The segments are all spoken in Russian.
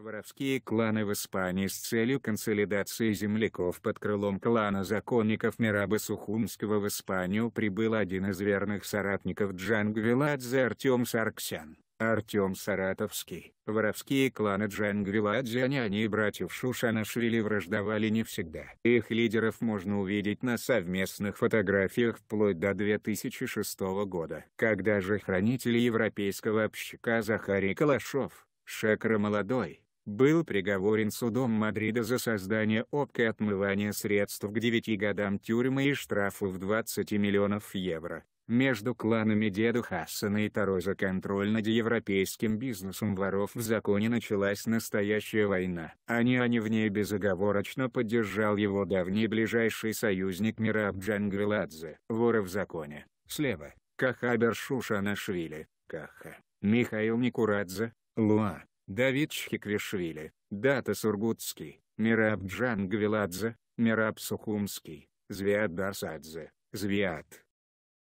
Воровские кланы в Испании с целью консолидации земляков под крылом клана законников Мираба Сухумского в Испанию прибыл один из верных соратников Джангвиладзе Артем Сарксян. Артем Саратовский. Воровские кланы Джангвиладзе они и братьев Шушанашвили враждовали не всегда. Их лидеров можно увидеть на совместных фотографиях вплоть до 2006 года. Когда же хранитель европейского общака Захарий Калашов, Шекра Молодой, был приговорен судом Мадрида за создание опка отмывания средств к 9 годам тюрьмы и штрафу в 20 миллионов евро. Между кланами Деду Хассана и Таро за контроль над европейским бизнесом воров в законе началась настоящая война. Они они а в ней безоговорочно поддержал его давний ближайший союзник Мираб Джангвеладзе. Воры в законе. Слева. Кахабер Шушанашвили, Каха, Михаил Никурадзе, Луа, Давид Шхикришвили, Дата Сургутский, Мираб Джангвиладзе, Мираб Сухумский, Звиат Дарсадзе, Звиат.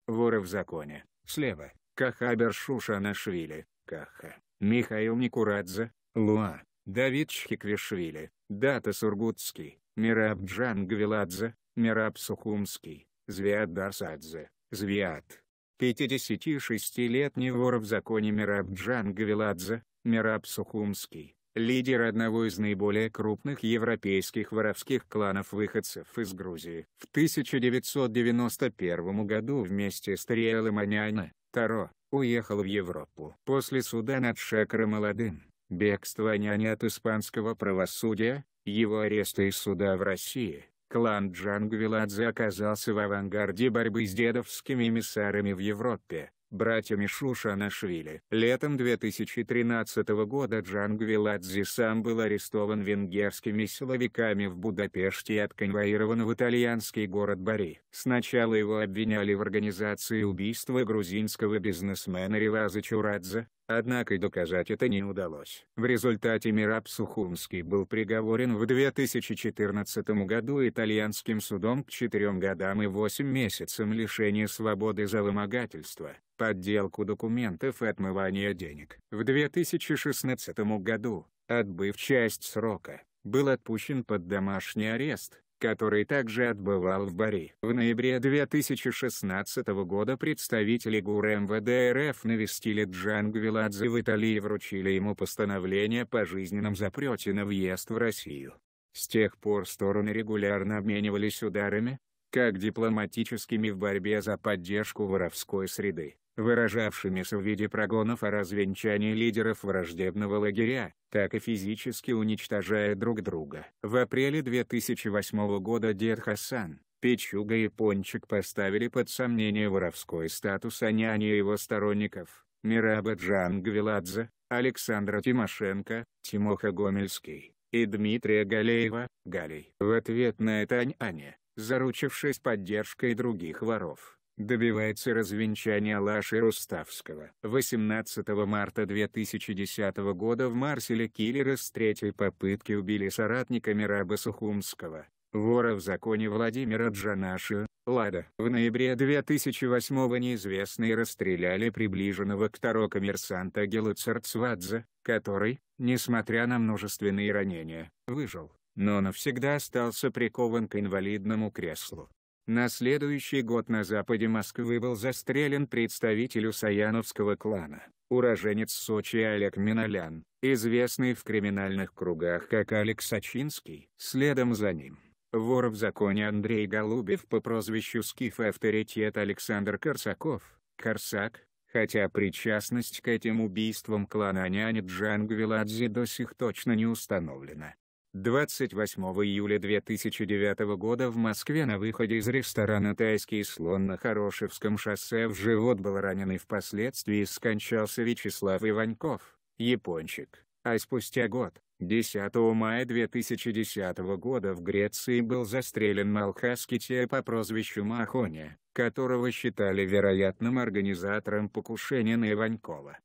Воры в законе, слева, Кахабер Шушанашвили, Каха, Михаил Никурадзе, Луа, Давид Шхикришвили, Дата Сургутский, Мираб Джангвиладзе, Мираб Сухумский, Звиат Дарсадзе, Звиат. 56-летний вор в законе Мираб Джангвиладзе, Мираб Сухумский, лидер одного из наиболее крупных европейских воровских кланов-выходцев из Грузии. В 1991 году вместе с Тариэлом Аняна, Таро, уехал в Европу. После суда над Шакра Молодым, бегства Аняни от испанского правосудия, его ареста и суда в России, клан Джангвеладзе оказался в авангарде борьбы с дедовскими эмиссарами в Европе братьями Шушанашвили. Летом 2013 года Джан Гвиладзе сам был арестован венгерскими силовиками в Будапеште и отконвоирован в итальянский город Бори. Сначала его обвиняли в организации убийства грузинского бизнесмена Реваза Чурадзе, Однако и доказать это не удалось. В результате Мираб Сухумский был приговорен в 2014 году итальянским судом к 4 годам и 8 месяцам лишения свободы за вымогательство, подделку документов и отмывание денег. В 2016 году, отбыв часть срока, был отпущен под домашний арест, который также отбывал в Бари. В ноябре 2016 года представители ГУР МВД РФ навестили Джан в Италии и вручили ему постановление по жизненном запрете на въезд в Россию. С тех пор стороны регулярно обменивались ударами, как дипломатическими в борьбе за поддержку воровской среды, выражавшимися в виде прогонов о развенчании лидеров враждебного лагеря, так и физически уничтожая друг друга. В апреле 2008 года Дед Хасан, Печуга и Пончик поставили под сомнение воровской статус Аняни и а его сторонников, Мираба Джангвиладзе, Александра Тимошенко, Тимоха Гомельский и Дмитрия Галеева, Галей. В ответ на это Аня, заручившись поддержкой других воров, добивается развенчания Лаши Руставского. 18 марта 2010 года в Марселе киллеры с третьей попытки убили соратника Мираба Сухумского, вора в законе Владимира Джанаши, Лада. В ноябре 2008 неизвестные расстреляли приближенного к Таро коммерсанта Гела Церцвадзе, который, несмотря на множественные ранения, выжил но навсегда остался прикован к инвалидному креслу. На следующий год на западе Москвы был застрелен представитель саяновского клана, уроженец Сочи Олег Минолян, известный в криминальных кругах как Алекс Сачинский. Следом за ним, вор в законе Андрей Голубев по прозвищу Скиф и авторитет Александр Корсаков, Корсак, хотя причастность к этим убийствам клана няни Джангвиладзе до сих точно не установлена. 28 июля 2009 года в Москве на выходе из ресторана «Тайский слон» на Хорошевском шоссе в живот был ранен и впоследствии скончался Вячеслав Иваньков, япончик, а спустя год, 10 мая 2010 года в Греции был застрелен Малхас по прозвищу Махоня, которого считали вероятным организатором покушения на Иванькова.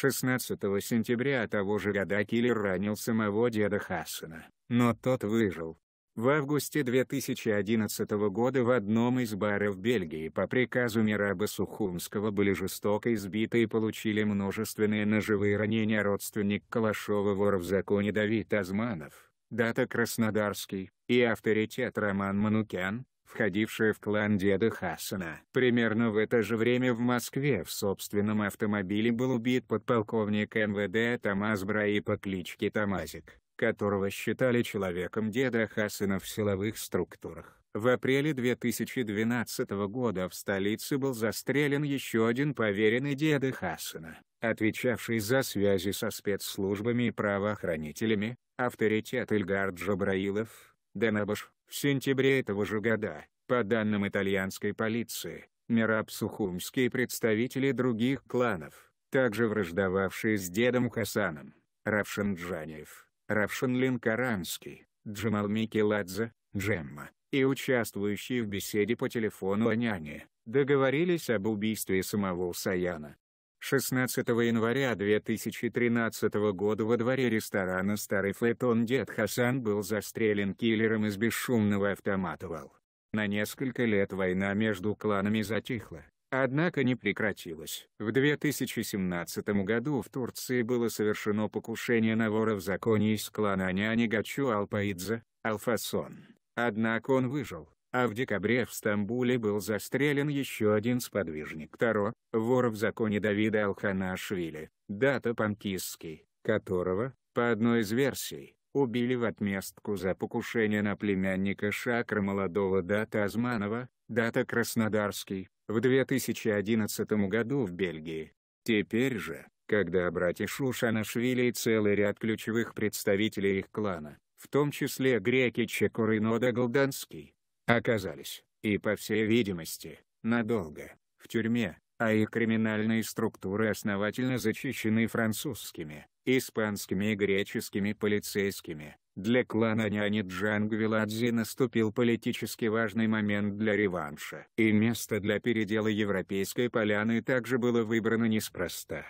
16 сентября того же года киллер ранил самого деда Хасана, но тот выжил. В августе 2011 года в одном из баров Бельгии по приказу Мираба Сухумского были жестоко избиты и получили множественные ножевые ранения родственник Калашова вор в законе Давид Азманов, дата Краснодарский, и авторитет Роман Манукян, входившая в клан деда Хасана. Примерно в это же время в Москве в собственном автомобиле был убит подполковник МВД Тамаз Браи по кличке Тамазик, которого считали человеком деда Хасана в силовых структурах. В апреле 2012 года в столице был застрелен еще один поверенный деда Хасана, отвечавший за связи со спецслужбами и правоохранителями, авторитет Ильгар Джабраилов, Денабаш, в сентябре этого же года, по данным итальянской полиции, Мираб-Сухумские представители других кланов, также враждовавшие с дедом Хасаном, Джаниев, Равшинлин-Каранский, Джамал Микеладзе, Джемма, и участвующие в беседе по телефону о няне, договорились об убийстве самого Саяна. 16 января 2013 года во дворе ресторана «Старый Флетон» дед Хасан был застрелен киллером из бесшумного автомата ВАЛ. На несколько лет война между кланами затихла, однако не прекратилась. В 2017 году в Турции было совершено покушение на вора в законе из клана Няни Гачу Алпаидзе, Алфасон. Однако он выжил а в декабре в Стамбуле был застрелен еще один сподвижник Таро, вор в законе Давида Алханашвили, дата Панкисский, которого, по одной из версий, убили в отместку за покушение на племянника Шакра молодого дата Азманова, дата Краснодарский, в 2011 году в Бельгии. Теперь же, когда братья Шушанашвили и целый ряд ключевых представителей их клана, в том числе греки и Нода Голданский, оказались, и по всей видимости, надолго, в тюрьме, а их криминальные структуры основательно зачищены французскими, испанскими и греческими полицейскими. Для клана няни Джанг Виладзи наступил политически важный момент для реванша. И место для передела европейской поляны также было выбрано неспроста.